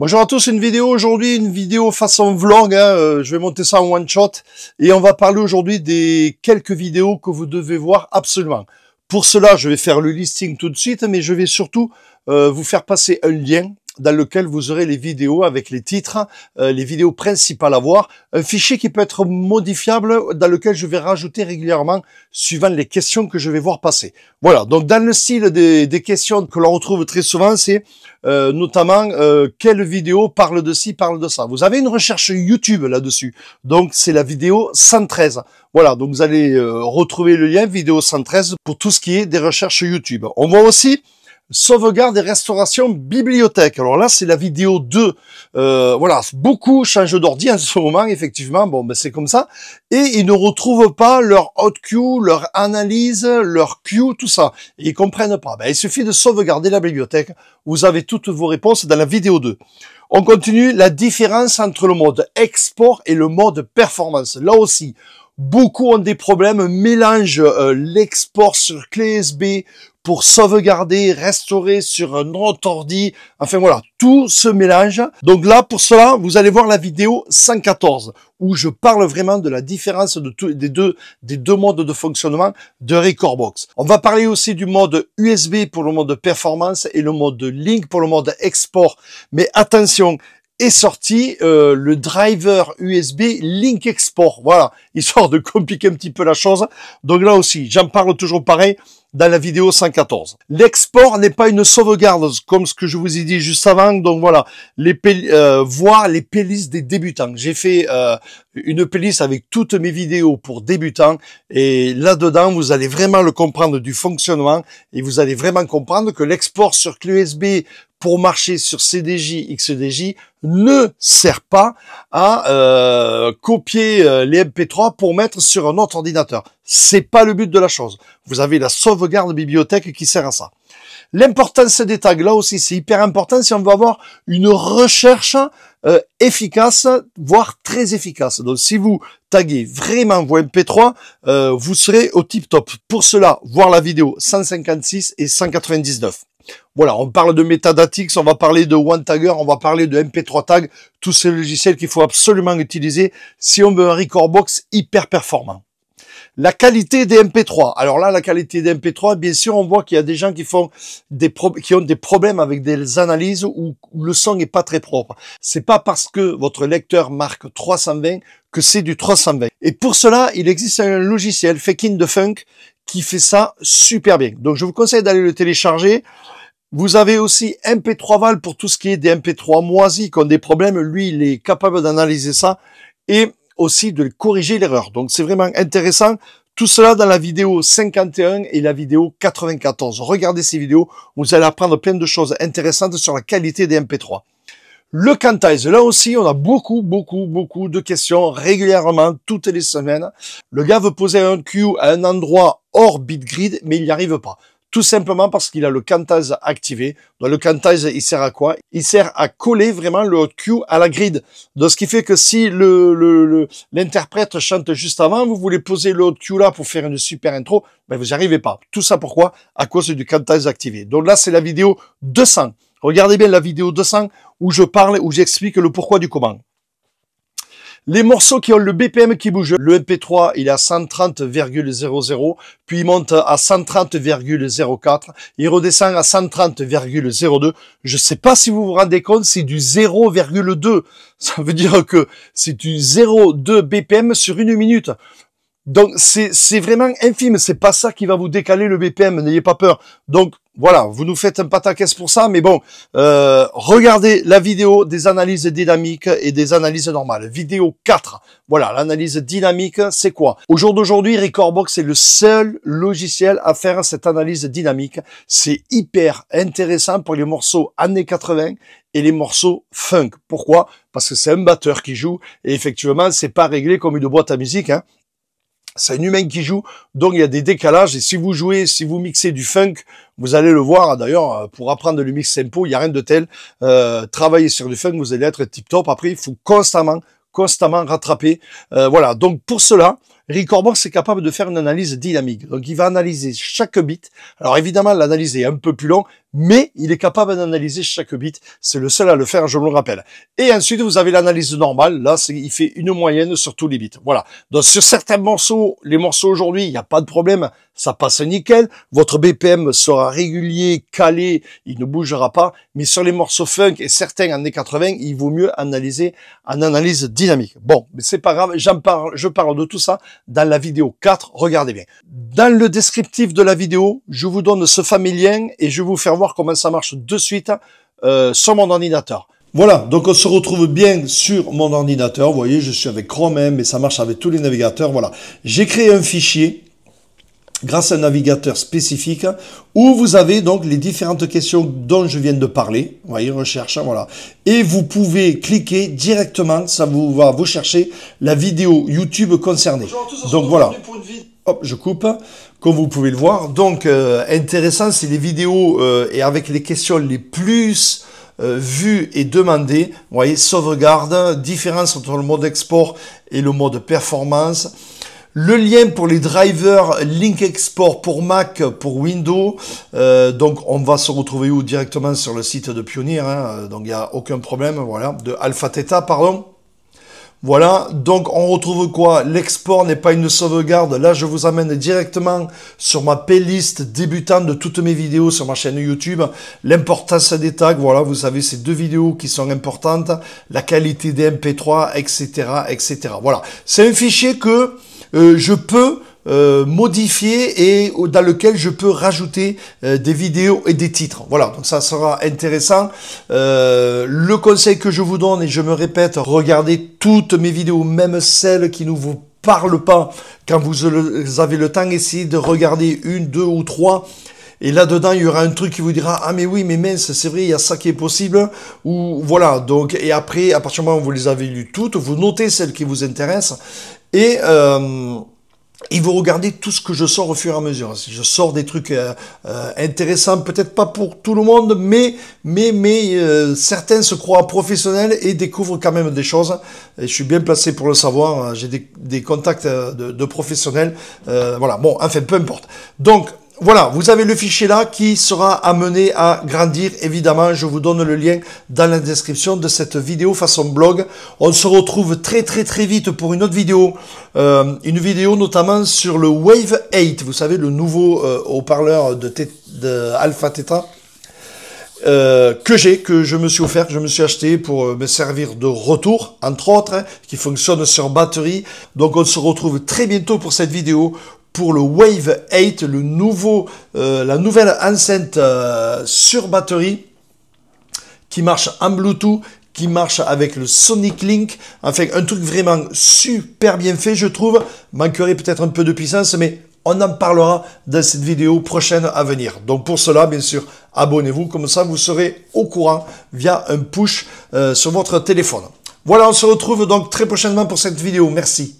Bonjour à tous, une vidéo aujourd'hui, une vidéo façon vlog, hein, euh, je vais monter ça en one shot et on va parler aujourd'hui des quelques vidéos que vous devez voir absolument. Pour cela, je vais faire le listing tout de suite, mais je vais surtout euh, vous faire passer un lien dans lequel vous aurez les vidéos avec les titres, euh, les vidéos principales à voir, un fichier qui peut être modifiable dans lequel je vais rajouter régulièrement suivant les questions que je vais voir passer. Voilà, donc dans le style des, questions que l'on retrouve très souvent, c'est euh, notamment euh, quelle vidéo parle de ci, parle de ça. Vous avez une recherche YouTube là-dessus, donc c'est la vidéo 113. Voilà, donc vous allez retrouver le lien vidéo 113 pour tout ce qui est des recherches YouTube. On voit aussi sauvegarde et restauration bibliothèque. Alors là, c'est la vidéo 2. Euh, voilà, beaucoup changent d'ordi en ce moment, effectivement. Bon, mais ben, c'est comme ça. Et ils ne retrouvent pas leur hot queue, leur analyse, leur queue, tout ça. ils comprennent pas. Ben, il suffit de sauvegarder la bibliothèque. Vous avez toutes vos réponses dans la vidéo 2. On continue la différence entre le mode export et le mode performance. Là aussi, Beaucoup ont des problèmes, mélangent euh, l'export sur clé USB pour sauvegarder, restaurer sur un autre ordi. Enfin voilà, tout se mélange. Donc là, pour cela, vous allez voir la vidéo 114 où je parle vraiment de la différence des, deux, des deux modes de fonctionnement de Recordbox. On va parler aussi du mode USB pour le mode performance et le mode link pour le mode export. Mais attention, est sorti euh, le driver USB Link Export. Voilà, histoire de compliquer un petit peu la chose. Donc là aussi, j'en parle toujours pareil dans la vidéo 114. L'export n'est pas une sauvegarde, comme ce que je vous ai dit juste avant. Donc voilà, les euh, voir les playlists des débutants. J'ai fait euh, une playlist avec toutes mes vidéos pour débutants. Et là-dedans, vous allez vraiment le comprendre du fonctionnement. Et vous allez vraiment comprendre que l'export sur clé USB pour marcher sur CDJ, XDJ ne sert pas à euh, copier euh, les MP3 pour mettre sur un autre ordinateur. C'est pas le but de la chose. Vous avez la sauvegarde bibliothèque qui sert à ça. L'importance des tags, là aussi, c'est hyper important si on veut avoir une recherche euh, efficace, voire très efficace. Donc si vous taguez vraiment vos MP3, vous serez au tip top. Pour cela, voir la vidéo 156 et 199. Voilà, on parle de Metadatics, on va parler de OneTagger, on va parler de MP3 Tag, tous ces logiciels qu'il faut absolument utiliser si on veut un record box hyper performant. La qualité des MP3. Alors là, la qualité des MP3, bien sûr, on voit qu'il y a des gens qui font des qui ont des problèmes avec des analyses où, le son n'est pas très propre. C'est pas parce que votre lecteur marque 320 que c'est du 320. Et pour cela, il existe un logiciel Faking the Funk qui fait ça super bien. Donc je vous conseille d'aller le télécharger. Vous avez aussi MP3 Val pour tout ce qui est des MP3 moisis qui ont des problèmes. Lui, il est capable d'analyser ça et aussi de corriger l'erreur. Donc c'est vraiment intéressant. Tout cela dans la vidéo 51 et la vidéo 94. Regardez ces vidéos, vous allez apprendre plein de choses intéressantes sur la qualité des MP3. Le Quantize, là aussi, on a beaucoup, beaucoup, beaucoup de questions régulièrement, toutes les semaines. Le gars veut poser un Q à un endroit hors grid, mais il n'y arrive pas tout simplement parce qu'il a le quantize activé. Donc, le quantize, il sert à quoi Il sert à coller vraiment le hot cue à la grid. Donc, ce qui fait que si le l'interprète chante juste avant, vous voulez poser le hot cue là pour faire une super intro, ben vous n'y arrivez pas. Tout ça pourquoi À cause du quantize activé. Donc là, c'est la vidéo 200. Regardez bien la vidéo 200 où je parle, où j'explique le pourquoi du comment. Les morceaux qui ont le BPM qui bouge, le MP3 il est à 130,00, puis il monte à 130,04, il redescend à 130,02. Je ne sais pas si vous vous rendez compte, c'est du 0,2. Ça veut dire que c'est du 0,2 BPM sur une minute. Donc c'est vraiment infime, c'est pas ça qui va vous décaler le BPM, n'ayez pas peur. Donc voilà, vous nous faites un pataquès pour ça, mais bon, euh, regardez la vidéo des analyses dynamiques et des analyses normales. Vidéo 4, voilà, l'analyse dynamique, c'est quoi Au jour d'aujourd'hui, Recordbox est le seul logiciel à faire cette analyse dynamique. C'est hyper intéressant pour les morceaux années 80 et les morceaux funk. Pourquoi Parce que c'est un batteur qui joue, et effectivement, c'est pas réglé comme une boîte à musique, hein c'est un humain qui joue, donc il y a des décalages. Et si vous jouez, si vous mixez du funk, vous allez le voir. D'ailleurs, euh, pour apprendre le mix tempo, il n'y a rien de tel. Euh, travailler sur du funk, vous allez être tip top. Après, il faut constamment, constamment rattraper. Euh, voilà, donc pour cela, Ricorbox c'est capable de faire une analyse dynamique. Donc, il va analyser chaque bit. Alors, évidemment, l'analyse est un peu plus longue, mais il est capable d'analyser chaque bit. C'est le seul à le faire, je me le rappelle. Et ensuite, vous avez l'analyse normale. Là, il fait une moyenne sur tous les bits. Voilà. Donc, sur certains morceaux, les morceaux aujourd'hui, il n'y a pas de problème. Ça passe nickel. Votre BPM sera régulier, calé. Il ne bougera pas. Mais sur les morceaux funk et certains années 80, il vaut mieux analyser en analyse dynamique. Bon, mais c'est pas grave. J'en parle, je parle de tout ça dans la vidéo 4, regardez bien. Dans le descriptif de la vidéo, je vous donne ce familien et je vais vous faire voir comment ça marche de suite euh, sur mon ordinateur. Voilà, donc on se retrouve bien sur mon ordinateur. Vous voyez, je suis avec Chrome, hein, mais ça marche avec tous les navigateurs. Voilà, j'ai créé un fichier grâce à un navigateur spécifique où vous avez donc les différentes questions dont je viens de parler. Vous voyez, recherche, hein, voilà. Et vous pouvez cliquer directement, ça vous va vous chercher la vidéo YouTube concernée. Donc voilà. Hop, je coupe comme vous pouvez le voir. Donc euh, intéressant, c'est les vidéos euh, et avec les questions les plus euh, vues et demandées. Vous voyez, sauvegarde, différence entre le mode export et le mode performance. Le lien pour les drivers Link Export pour Mac, pour Windows. Euh, donc on va se retrouver directement sur le site de Pioneer. Hein. donc il n'y a aucun problème. Voilà, de Alpha Theta, pardon. Voilà, donc on retrouve quoi L'export n'est pas une sauvegarde. Là, je vous amène directement sur ma playlist débutant de toutes mes vidéos sur ma chaîne YouTube. L'importance des tags, voilà, vous savez ces deux vidéos qui sont importantes. La qualité des MP3, etc., etc. Voilà, c'est un fichier que euh, je peux euh, modifier et dans lequel je peux rajouter euh, des vidéos et des titres. Voilà, donc ça sera intéressant. le conseil que je vous donne, et je me répète, regardez toutes mes vidéos, même celles qui ne vous parlent pas quand vous avez le temps, essayez de regarder une, deux ou trois. Et là-dedans, il y aura un truc qui vous dira Ah, mais oui, mais mince, c'est vrai, il y a ça qui est possible. Ou voilà. Donc, et après, à partir du moment où vous les avez lues toutes, vous notez celles qui vous intéressent. Et euh, il va regarder tout ce que je sors au fur et à mesure. Je sors des trucs euh, euh, intéressants, peut-être pas pour tout le monde, mais mais mais certains se croient professionnels et découvrent quand même des choses. Et je suis bien placé pour le savoir. J'ai des, contacts de, de professionnels. voilà. Bon, enfin, peu importe. Donc, voilà, vous avez le fichier là qui sera amené à grandir. Évidemment, je vous donne le lien dans la description de cette vidéo façon blog. On se retrouve très très très vite pour une autre vidéo. Euh, une vidéo notamment sur le Wave 8, vous savez, le nouveau euh, haut-parleur de, de, Alpha Theta. Euh, que j'ai, que je me suis offert, que je me suis acheté pour me servir de retour, entre autres, hein, qui fonctionne sur batterie. Donc on se retrouve très bientôt pour cette vidéo pour le Wave 8, euh, la nouvelle enceinte euh, sur batterie qui marche en Bluetooth, qui marche avec le Sonic Link. Enfin, un truc vraiment super bien fait, je trouve. Manquerait peut-être un peu de puissance, mais on en parlera dans cette vidéo prochaine à venir. Donc pour cela, bien sûr, abonnez-vous, comme ça vous serez au courant via un push euh, sur votre téléphone. Voilà, on se retrouve donc très prochainement pour cette vidéo. Merci.